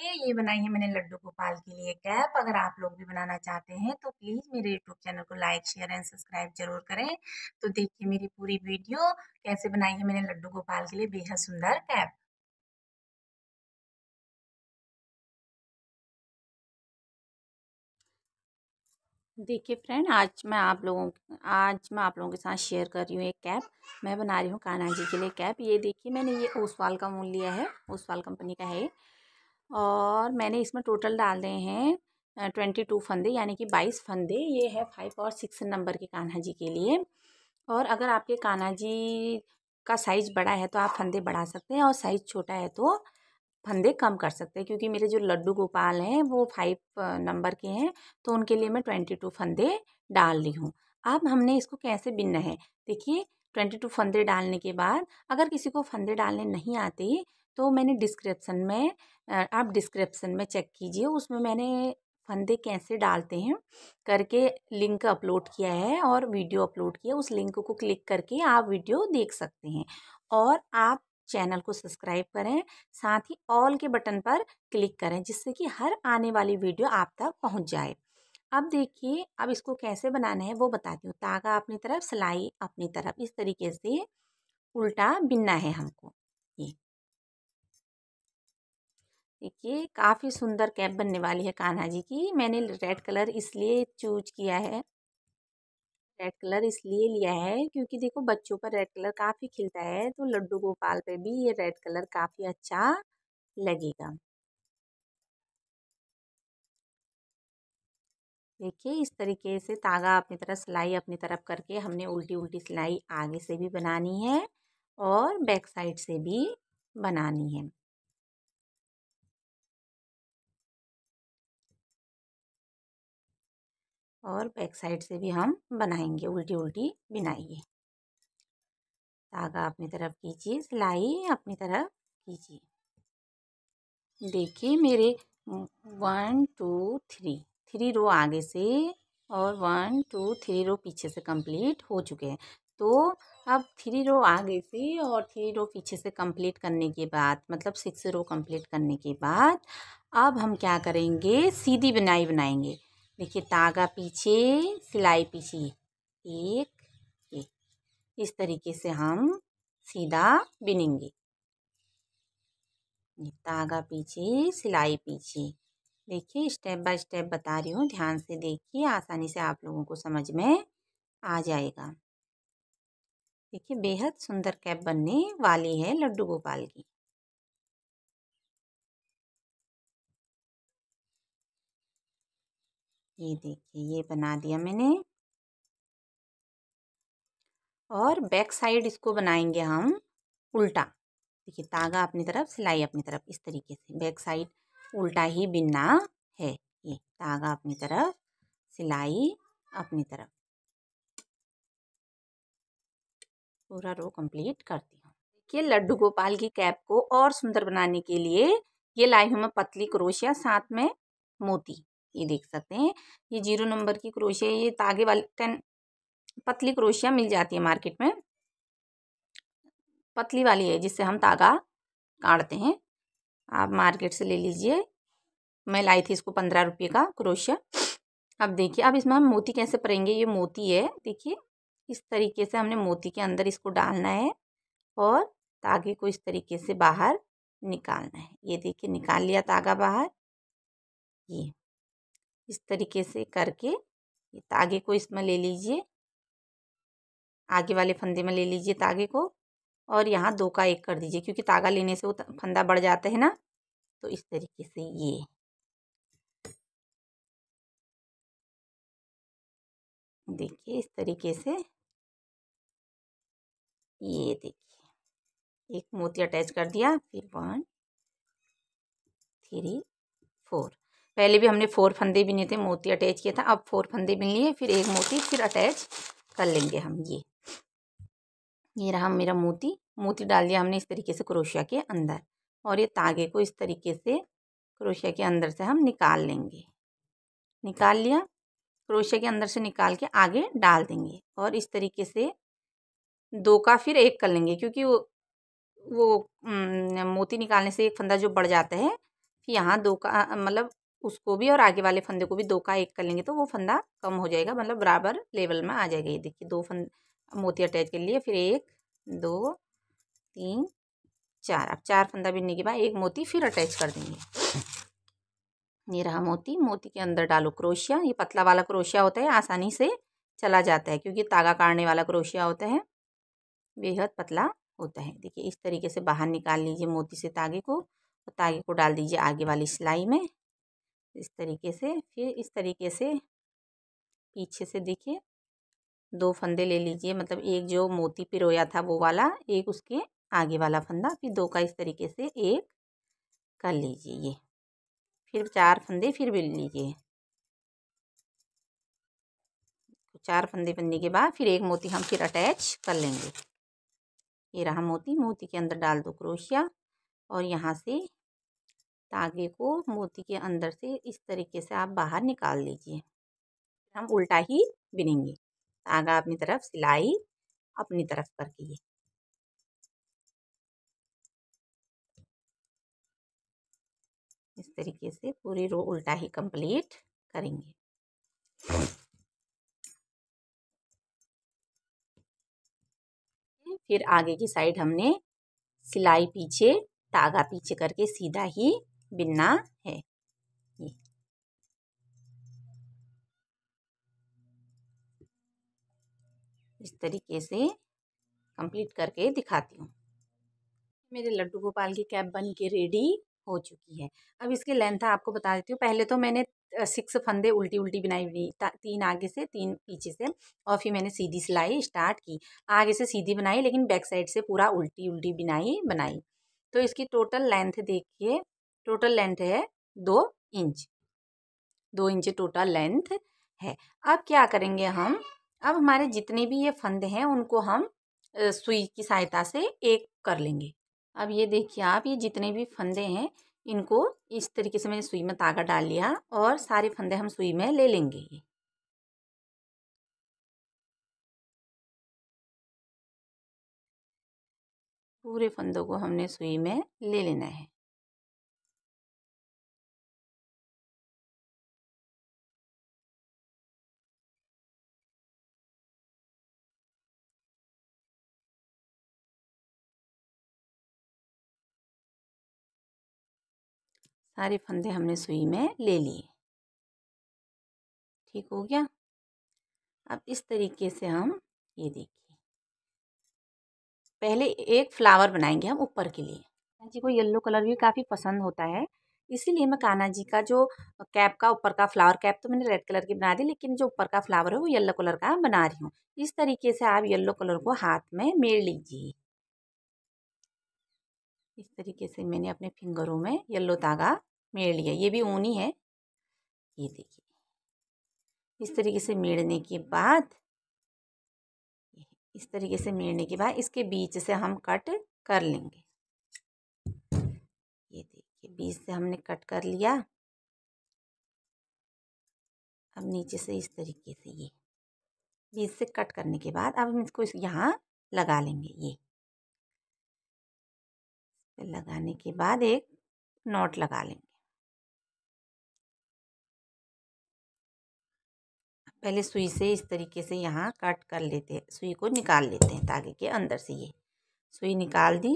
ये ये बनाई है मैंने लड्डू गोपाल के लिए कैप अगर आप लोग भी बनाना चाहते हैं तो प्लीज़ मेरे यूट्यूब चैनल को लाइक शेयर एंड सब्सक्राइब जरूर करें तो देखिए मेरी पूरी वीडियो कैसे बनाई है मैंने लड्डू गोपाल के लिए बेहद सुंदर कैप देखिए फ्रेंड आज मैं आप लोगों आज मैं आप लोगों के साथ शेयर कर रही हूँ एक कैप मैं बना रही हूँ कान्हा जी के लिए कैप ये देखिए मैंने ये ओसवाल का मूल लिया है ओसवाल कंपनी का है और मैंने इसमें टोटल डाल दिए हैं ट्वेंटी टू फंदे यानी कि बाईस फंदे ये है फाइव और सिक्स नंबर के कान्हा जी के लिए और अगर आपके कान्हा जी का साइज़ बड़ा है तो आप फंदे बढ़ा सकते हैं और साइज़ छोटा है तो फंदे कम कर सकते हैं क्योंकि मेरे जो लड्डू गोपाल हैं वो फाइव नंबर के हैं तो उनके लिए मैं ट्वेंटी टू फंदे डाल रही हूँ अब हमने इसको कैसे बिनना है देखिए ट्वेंटी टू फंदे डालने के बाद अगर किसी को फंदे डालने नहीं आते तो मैंने डिस्क्रिप्सन में आप डिस्क्रिप्सन में चेक कीजिए उसमें मैंने फंदे कैसे डालते हैं करके लिंक अपलोड किया है और वीडियो अपलोड किया उस लिंक को क्लिक करके आप वीडियो देख सकते हैं और आप चैनल को सब्सक्राइब करें साथ ही ऑल के बटन पर क्लिक करें जिससे कि हर आने वाली वीडियो आप तक पहुंच जाए अब देखिए अब इसको कैसे बनाना है वो बताती हूँ तागा अपनी तरफ सिलाई अपनी तरफ इस तरीके से उल्टा बिनना है हमको ये देखिए काफ़ी सुंदर कैप बनने वाली है कान्हा जी की मैंने रेड कलर इसलिए चूज किया है रेड कलर इसलिए लिया है क्योंकि देखो बच्चों पर रेड कलर काफ़ी खिलता है तो लड्डू गोपाल पे भी ये रेड कलर काफ़ी अच्छा लगेगा देखिए इस तरीके से तागा अपनी तरफ सिलाई अपनी तरफ करके हमने उल्टी उल्टी सिलाई आगे से भी बनानी है और बैक साइड से भी बनानी है और बैक साइड से भी हम बनाएंगे उल्टी उल्टी बिनाइए तागा अपनी तरफ कीजिए सिलाई अपनी तरफ कीजिए देखिए मेरे one two three three row आगे से और वन टू थ्री रो पीछे से कंप्लीट हो चुके हैं तो अब थ्री रो आगे से और थ्री रो पीछे से कंप्लीट करने के बाद मतलब सिक्स रो कंप्लीट करने के बाद अब हम क्या करेंगे सीधी बनाई बनाएंगे देखिए तागा पीछे सिलाई पीछे एक एक इस तरीके से हम सीधा बिनेंगे तागा पीछे सिलाई पीछे देखिए स्टेप बाय स्टेप बता रही हूँ ध्यान से देखिए आसानी से आप लोगों को समझ में आ जाएगा देखिए बेहद सुंदर कैप बनने वाली है लड्डू गोपाल की ये देखिए ये बना दिया मैंने और बैक साइड इसको बनाएंगे हम उल्टा देखिए तागा अपनी तरफ सिलाई अपनी तरफ इस तरीके से बैक साइड उल्टा ही बिनना है ये धागा अपनी तरफ सिलाई अपनी तरफ पूरा रो कंप्लीट करती हूँ देखिए लड्डू गोपाल की कैप को और सुंदर बनाने के लिए ये लाई हूँ मैं पतली क्रोशिया साथ में मोती ये देख सकते हैं ये जीरो नंबर की क्रोशिया ये तागे वाली टेन पतली क्रोशिया मिल जाती है मार्केट में पतली वाली है जिससे हम तागा काटते हैं आप मार्केट से ले लीजिए मैं लाई थी इसको पंद्रह रुपये का क्रोशिया अब देखिए अब इसमें हम मोती कैसे परेंगे ये मोती है देखिए इस तरीके से हमने मोती के अंदर इसको डालना है और तागे को इस तरीके से बाहर निकालना है ये देखिए निकाल लिया तागा बाहर ये इस तरीके से करके ये तागे को इसमें ले लीजिए आगे वाले फंदे में ले लीजिए तागे को और यहाँ दो का एक कर दीजिए क्योंकि तागा लेने से वो फंदा बढ़ जाता है ना तो इस तरीके से ये देखिए इस तरीके से ये देखिए एक मोती अटैच कर दिया फिर वन थ्री फोर पहले भी हमने फोर फंदे बिने थे मोती अटैच किया था अब फोर फंदे बिन लिए फिर एक मोती फिर अटैच कर लेंगे हम ये ये रहा मेरा मोती मोती डाल दिया हमने इस तरीके से क्रोशिया के अंदर और ये तागे को इस तरीके से क्रोशिया के अंदर से हम निकाल लेंगे निकाल लिया क्रोशिया के अंदर से निकाल के आगे डाल देंगे और इस तरीके से दो का फिर एक कर लेंगे क्योंकि वो वो न, मोती निकालने से एक फंदा जो बढ़ जाता है फिर यहाँ दो का मतलब उसको भी और आगे वाले फंदे को भी दो का एक कर लेंगे तो वो फंदा कम हो जाएगा मतलब बराबर लेवल में आ जाएगा ये देखिए दो फंद मोती अटैच कर लिए फिर एक दो तीन चार अब चार फंदा बिनने के बाद एक मोती फिर अटैच कर देंगे ये रहा मोती मोती के अंदर डालो क्रोशिया ये पतला वाला क्रोशिया होता है आसानी से चला जाता है क्योंकि तागा काटने वाला क्रोशिया होता है बेहद पतला होता है देखिए इस तरीके से बाहर निकाल लीजिए मोती से तागे को और तागे को डाल दीजिए आगे वाली सिलाई में इस तरीके से फिर इस तरीके से पीछे से देखिए दो फंदे ले लीजिए मतलब एक जो मोती पिरोया था वो वाला एक उसके आगे वाला फंदा फिर दो का इस तरीके से एक कर लीजिए ये फिर चार फंदे फिर बिन लीजिए चार फंदे बनने के बाद फिर एक मोती हम फिर अटैच कर लेंगे ये रहा मोती मोती के अंदर डाल दो क्रोशिया और यहाँ से धागे को मोती के अंदर से इस तरीके से आप बाहर निकाल लीजिए हम उल्टा ही बिनेंगे धागा अपनी तरफ सिलाई अपनी तरफ करके ये इस तरीके से पूरी रो उल्टा ही कंप्लीट करेंगे फिर आगे की साइड हमने सिलाई पीछे तागा पीछे करके सीधा ही बिनना है ये इस तरीके से कंप्लीट करके दिखाती हूँ मेरे लड्डू गोपाल की कैप बन के रेडी हो चुकी है अब इसकी लेंथ आपको बता देती हूँ पहले तो मैंने सिक्स फंदे उल्टी उल्टी बनाई हुई तीन आगे से तीन पीछे से और फिर मैंने सीधी सिलाई स्टार्ट की आगे से सीधी बनाई लेकिन बैक साइड से पूरा उल्टी उल्टी बिनाई बनाई तो इसकी टोटल लेंथ देखिए टोटल लेंथ है दो इंच दो इंच टोटल लेंथ है अब क्या करेंगे हम अब हमारे जितने भी ये फंदे हैं उनको हम सुई की सहायता से एक कर लेंगे अब ये देखिए आप ये जितने भी फंदे हैं इनको इस तरीके से मैंने सुई में तागा डाल लिया और सारे फंदे हम सुई में ले लेंगे ये पूरे फंदों को हमने सुई में ले लेना है सारे फंदे हमने सुई में ले लिए ठीक हो गया अब इस तरीके से हम ये देखिए पहले एक फ्लावर बनाएंगे हम ऊपर के लिए कान्हा जी को येलो कलर भी काफ़ी पसंद होता है इसीलिए मैं कान्हा जी का जो कैप का ऊपर का फ्लावर कैप तो मैंने रेड कलर की बना दी लेकिन जो ऊपर का फ्लावर है वो येलो कलर का बना रही हूँ इस तरीके से आप येलो कलर को हाथ में मेड़ लीजिए इस तरीके से मैंने अपने फिंगरों में येलो धागा मेड़ लिया ये भी ऊनी है ये देखिए इस तरीके से मेड़ने के बाद इस तरीके से मेड़ने के बाद इसके बीच से हम कट कर लेंगे ये देखिए बीच से हमने कट कर लिया अब नीचे से इस तरीके से ये बीच से कट करने के बाद अब हम इसको यहाँ लगा लेंगे ये लगाने के बाद एक नोट लगा लेंगे पहले सुई से इस तरीके से यहाँ कट कर लेते हैं सुई को निकाल लेते हैं धागे के अंदर से ये सुई निकाल दी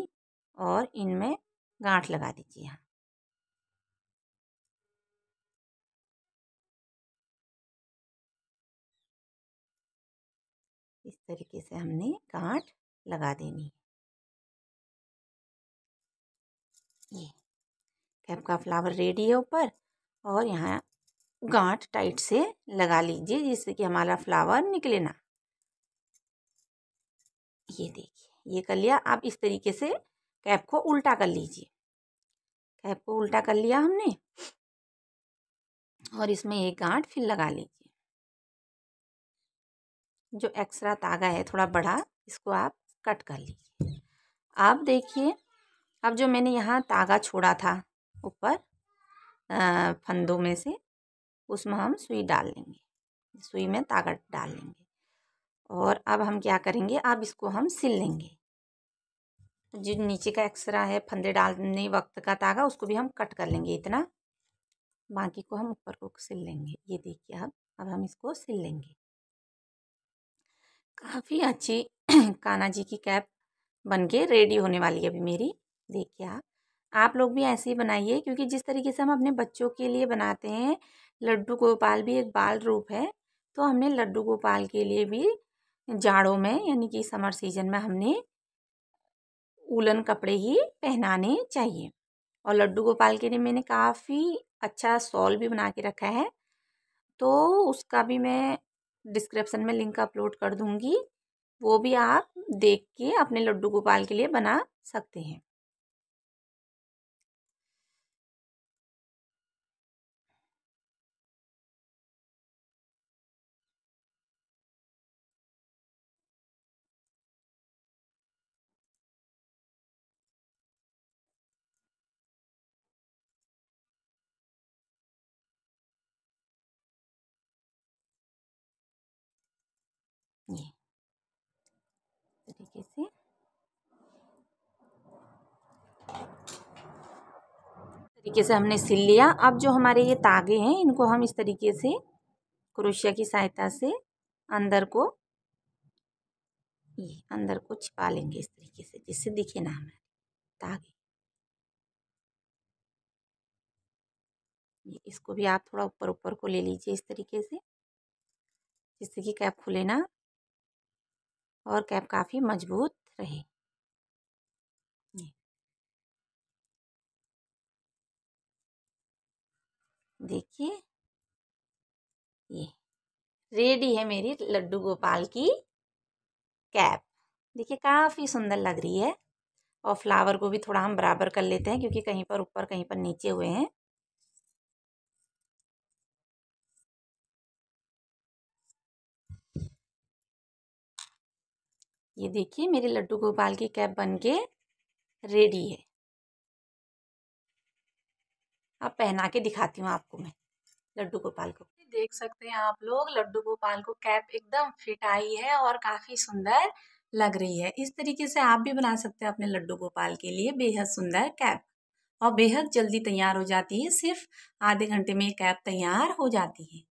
और इनमें गांठ लगा दीजिए यहाँ इस तरीके से हमने गांठ लगा देनी है ये कैप का फ्लावर रेडी है ऊपर और यहाँ गांठ टाइट से लगा लीजिए जिससे कि हमारा फ्लावर निकले ना ये देखिए ये कर लिया आप इस तरीके से कैप को उल्टा कर लीजिए कैप को उल्टा कर लिया हमने और इसमें एक गांठ फिर लगा लीजिए जो एक्स्ट्रा तागा है थोड़ा बड़ा इसको आप कट कर लीजिए अब देखिए अब जो मैंने यहाँ तागा छोड़ा था ऊपर फंदों में से उसमें हम सुई डाल लेंगे सुई में ताकत डाल लेंगे और अब हम क्या करेंगे अब इसको हम सिल लेंगे जो नीचे का एक्सरा है फंदे डालने वक्त का तागा उसको भी हम कट कर लेंगे इतना बाकी को हम ऊपर को सिल लेंगे ये देखिए अब अब हम इसको सिल लेंगे काफ़ी अच्छी काना जी की कैप बन के रेडी होने वाली है अभी मेरी देखिए आप लोग भी ऐसे ही बनाइए क्योंकि जिस तरीके से हम अपने बच्चों के लिए बनाते हैं लड्डू गोपाल भी एक बाल रूप है तो हमने लड्डू गोपाल के लिए भी जाड़ों में यानी कि समर सीजन में हमने ऊलन कपड़े ही पहनाने चाहिए और लड्डू गोपाल के लिए मैंने काफ़ी अच्छा सॉल भी बना के रखा है तो उसका भी मैं डिस्क्रिप्सन में लिंक अपलोड कर दूँगी वो भी आप देख के अपने लड्डू गोपाल के लिए बना सकते हैं ये तरीके से तरीके से हमने सिल लिया अब जो हमारे ये तागे हैं इनको हम इस तरीके से क्रोशिया की सहायता से अंदर को ये अंदर को छिपा लेंगे इस तरीके से जिससे दिखे ना हमें तागे ये इसको भी आप थोड़ा ऊपर ऊपर को ले लीजिए इस तरीके से जिससे कि कैप खुले ना और कैप काफ़ी मजबूत रहे देखिए ये रेडी है मेरी लड्डू गोपाल की कैप देखिए काफ़ी सुंदर लग रही है और फ्लावर को भी थोड़ा हम बराबर कर लेते हैं क्योंकि कहीं पर ऊपर कहीं पर नीचे हुए हैं ये देखिए मेरे लड्डू गोपाल की कैप बनके रेडी है अब पहना के दिखाती हूँ आपको मैं लड्डू गोपाल को देख सकते हैं आप लोग लड्डू गोपाल को कैप एकदम फिट आई है और काफ़ी सुंदर लग रही है इस तरीके से आप भी बना सकते हैं अपने लड्डू गोपाल के लिए बेहद सुंदर कैप और बेहद जल्दी तैयार हो जाती है सिर्फ आधे घंटे में ये कैप तैयार हो जाती है